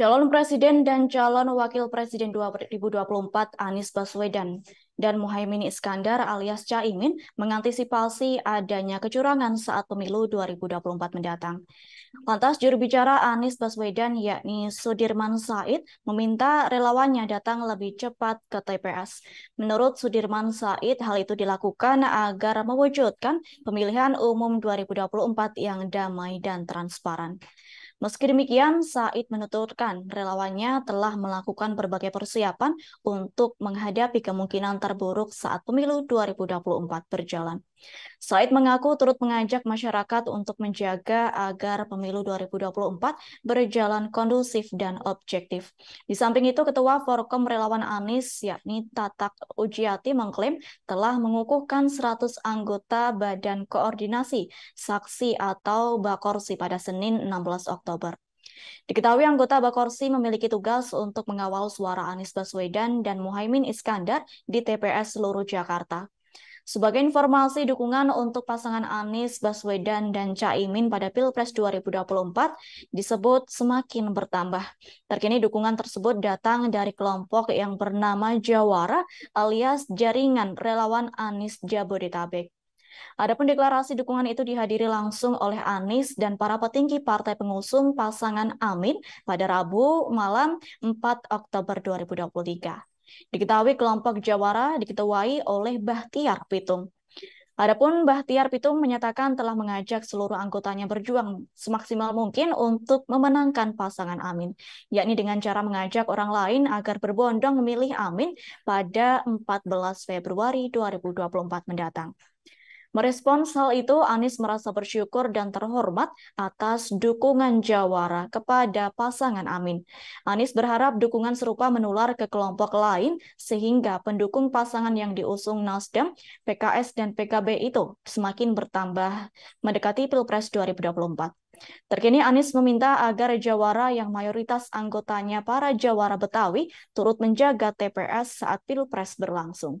Calon Presiden dan Calon Wakil Presiden 2024 Anies Baswedan dan Muhaymin Iskandar alias Caimin mengantisipasi adanya kecurangan saat pemilu 2024 mendatang. Lantas juru bicara Anies Baswedan yakni Sudirman Said meminta relawannya datang lebih cepat ke TPS. Menurut Sudirman Said, hal itu dilakukan agar mewujudkan pemilihan umum 2024 yang damai dan transparan. Meski demikian, Said menuturkan relawannya telah melakukan berbagai persiapan untuk menghadapi kemungkinan terburuk saat pemilu 2024 berjalan. Said mengaku turut mengajak masyarakat untuk menjaga agar pemilu 2024 berjalan kondusif dan objektif. Di samping itu, Ketua Forkom Relawan Anies, yakni Tatak Ujiati, mengklaim telah mengukuhkan 100 anggota Badan Koordinasi Saksi atau Bakorsi pada Senin 16 Oktober. Diketahui anggota Bakorsi memiliki tugas untuk mengawal suara Anies Baswedan dan Muhaimin Iskandar di TPS seluruh Jakarta. Sebagai informasi dukungan untuk pasangan Anies Baswedan dan Caimin pada Pilpres 2024 disebut semakin bertambah. Terkini dukungan tersebut datang dari kelompok yang bernama Jawara alias Jaringan Relawan Anies Jabodetabek. Adapun deklarasi dukungan itu dihadiri langsung oleh Anies dan para petinggi partai pengusung pasangan Amin pada Rabu malam 4 Oktober 2023. Diketahui kelompok Jawara diketuai oleh Bahtiar Pitung. Adapun Bahtiar Pitung menyatakan telah mengajak seluruh anggotanya berjuang semaksimal mungkin untuk memenangkan pasangan Amin, yakni dengan cara mengajak orang lain agar berbondong memilih Amin pada 14 Februari 2024 mendatang. Merespons hal itu, Anies merasa bersyukur dan terhormat atas dukungan jawara kepada pasangan Amin. Anies berharap dukungan serupa menular ke kelompok lain sehingga pendukung pasangan yang diusung Nasdem, PKS, dan PKB itu semakin bertambah mendekati Pilpres 2024. Terkini Anies meminta agar jawara yang mayoritas anggotanya para jawara Betawi turut menjaga TPS saat Pilpres berlangsung.